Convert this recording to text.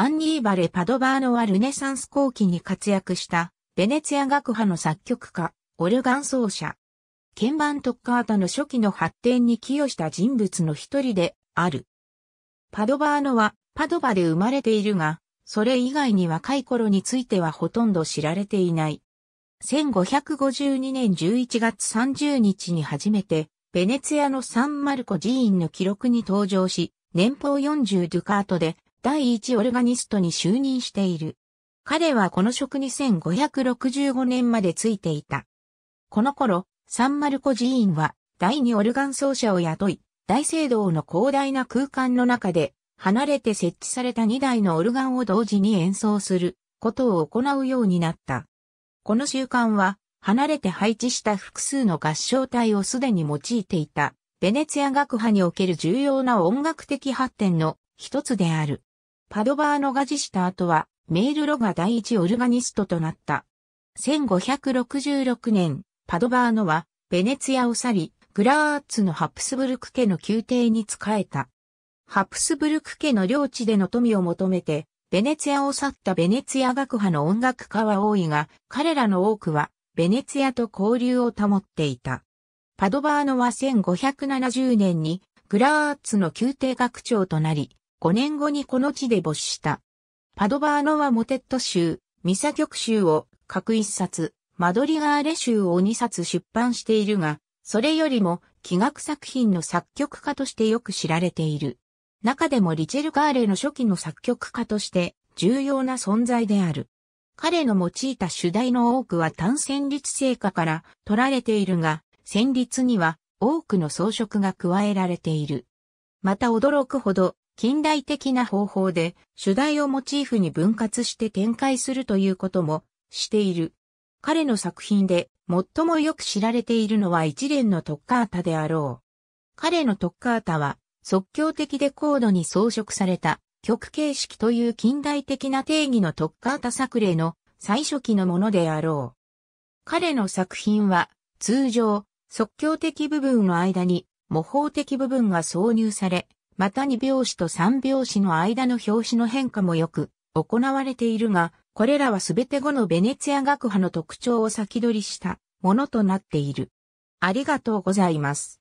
アンニーバレ・パドバーノはルネサンス後期に活躍したベネツィア学派の作曲家、オルガン奏者。鍵盤トッカータの初期の発展に寄与した人物の一人である。パドバーノはパドバで生まれているが、それ以外に若い頃についてはほとんど知られていない。1552年11月30日に初めて、ベネツィアのサンマルコ寺院の記録に登場し、年俸40ドゥカートで第一オルガニストに就任している。彼はこの職に1565年までついていた。この頃、サンマルコ寺院は第二オルガン奏者を雇い、大聖堂の広大な空間の中で、離れて設置された2台のオルガンを同時に演奏することを行うようになった。この習慣は、離れて配置した複数の合唱隊をすでに用いていた、ベネツィア学派における重要な音楽的発展の一つである。パドバーノが辞した後は、メールロが第一オルガニストとなった。1566年、パドバーノは、ベネツィアを去り、グラーツのハプスブルク家の宮廷に仕えた。ハプスブルク家の領地での富を求めて、ベネツィアを去ったベネツィア学派の音楽家は多いが、彼らの多くは、ベネツィアと交流を保っていた。パドバーノは1570年に、グラーツの宮廷学長となり、5年後にこの地で没した。パドバーノはモテット州、ミサ曲州を各一冊、マドリガーレ州を二冊出版しているが、それよりも器楽作品の作曲家としてよく知られている。中でもリチェル・ガーレの初期の作曲家として重要な存在である。彼の用いた主題の多くは単旋律成果から取られているが、旋律には多くの装飾が加えられている。また驚くほど近代的な方法で主題をモチーフに分割して展開するということもしている。彼の作品で最もよく知られているのは一連のトッカータであろう。彼のトッカータは即興的で高度に装飾された曲形式という近代的な定義のトッカータ作例の最初期のものであろう。彼の作品は通常即興的部分の間に模倣的部分が挿入され、また2拍子と3拍子の間の表紙の変化もよく行われているが、これらはすべて後のベネツィア学派の特徴を先取りしたものとなっている。ありがとうございます。